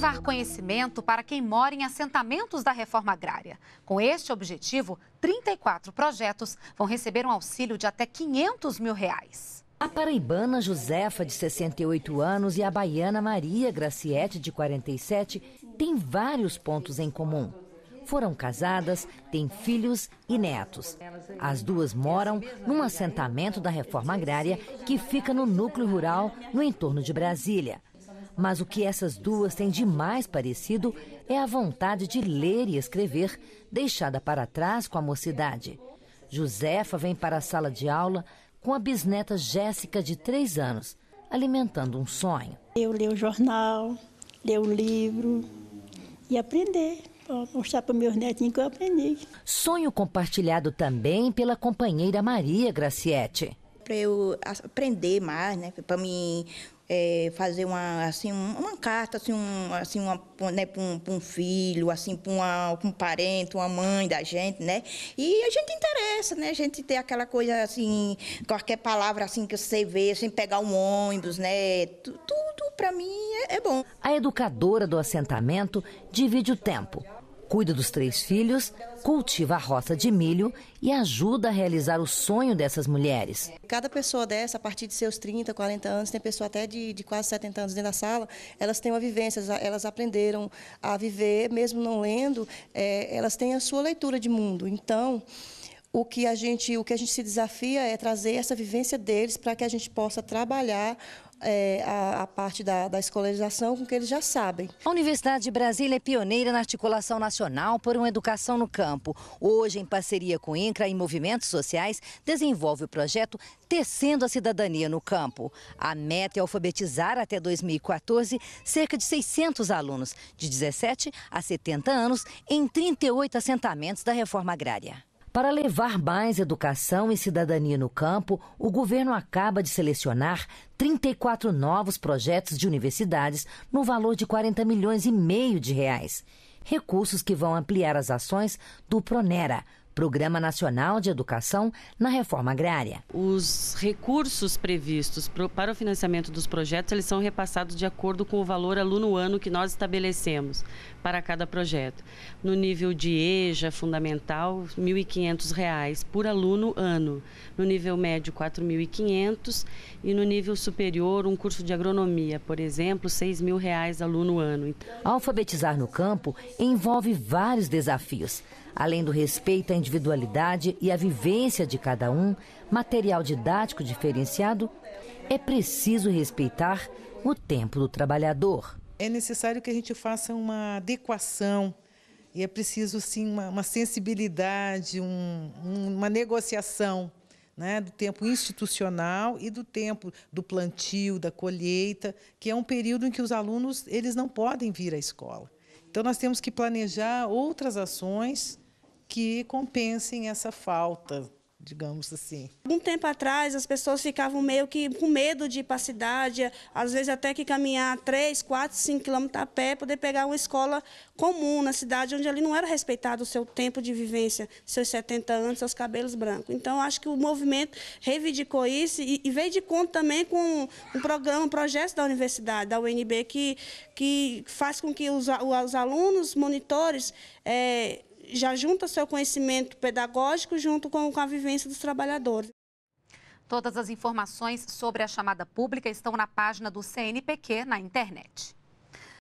levar conhecimento para quem mora em assentamentos da reforma agrária. Com este objetivo, 34 projetos vão receber um auxílio de até 500 mil reais. A paraibana Josefa, de 68 anos, e a baiana Maria Graciete, de 47, têm vários pontos em comum. Foram casadas, têm filhos e netos. As duas moram num assentamento da reforma agrária que fica no núcleo rural, no entorno de Brasília. Mas o que essas duas têm de mais parecido é a vontade de ler e escrever, deixada para trás com a mocidade. Josefa vem para a sala de aula com a bisneta Jéssica, de três anos, alimentando um sonho. Eu leio o jornal, leio o livro e aprender. mostrar para meus netinhos que eu aprendi. Sonho compartilhado também pela companheira Maria Graciete para eu aprender mais, né? Para me é, fazer uma assim uma carta assim um, assim uma né, para um, um, filho assim para um parente uma mãe da gente né e a gente interessa né a gente tem aquela coisa assim qualquer palavra assim que você vê sem assim, pegar um ônibus né tudo para mim é, é bom a educadora do assentamento divide o tempo cuida dos três filhos, cultiva a roça de milho e ajuda a realizar o sonho dessas mulheres. Cada pessoa dessa, a partir de seus 30, 40 anos, tem pessoa até de, de quase 70 anos dentro da sala, elas têm uma vivência, elas aprenderam a viver, mesmo não lendo, é, elas têm a sua leitura de mundo. Então, o que a gente, o que a gente se desafia é trazer essa vivência deles para que a gente possa trabalhar é, a, a, parte da, da escolarização com o que eles já sabem. A Universidade de Brasília é pioneira na articulação nacional por uma educação no campo. Hoje, em parceria com INCRA e movimentos sociais, desenvolve o projeto Tecendo a Cidadania no Campo. A meta é alfabetizar até 2014 cerca de 600 alunos, de 17 a 70 anos, em 38 assentamentos da reforma agrária. Para levar mais educação e cidadania no campo, o governo acaba de selecionar 34 novos projetos de universidades no valor de 40 milhões e meio de reais. Recursos que vão ampliar as ações do Pronera, Programa Nacional de Educação na Reforma Agrária. Os recursos previstos para o financiamento dos projetos, eles são repassados de acordo com o valor aluno ano que nós estabelecemos para cada projeto. No nível de EJA fundamental, R$ 1.500 por aluno ano. No nível médio, R$ 4.500 e no nível superior, um curso de agronomia, por exemplo, R$ 6.000 aluno ano. Então, Alfabetizar no campo envolve vários desafios, além do respeito à individualidade individualidade e a vivência de cada um, material didático diferenciado, é preciso respeitar o tempo do trabalhador. É necessário que a gente faça uma adequação e é preciso sim uma, uma sensibilidade, um, uma negociação né, do tempo institucional e do tempo do plantio, da colheita, que é um período em que os alunos eles não podem vir à escola. Então nós temos que planejar outras ações que compensem essa falta digamos assim. Um tempo atrás, as pessoas ficavam meio que com medo de ir para a cidade, às vezes até que caminhar 3, 4, 5 quilômetros a pé, poder pegar uma escola comum na cidade, onde ali não era respeitado o seu tempo de vivência, seus 70 anos, seus cabelos brancos. Então, acho que o movimento reivindicou isso e, veio de conta também com um programa, um projeto da universidade, da UNB, que, que faz com que os, os alunos, monitores, é, já junta seu conhecimento pedagógico junto com, a vivência dos trabalhadores. Todas as informações sobre a chamada pública estão na página do CNPq na internet.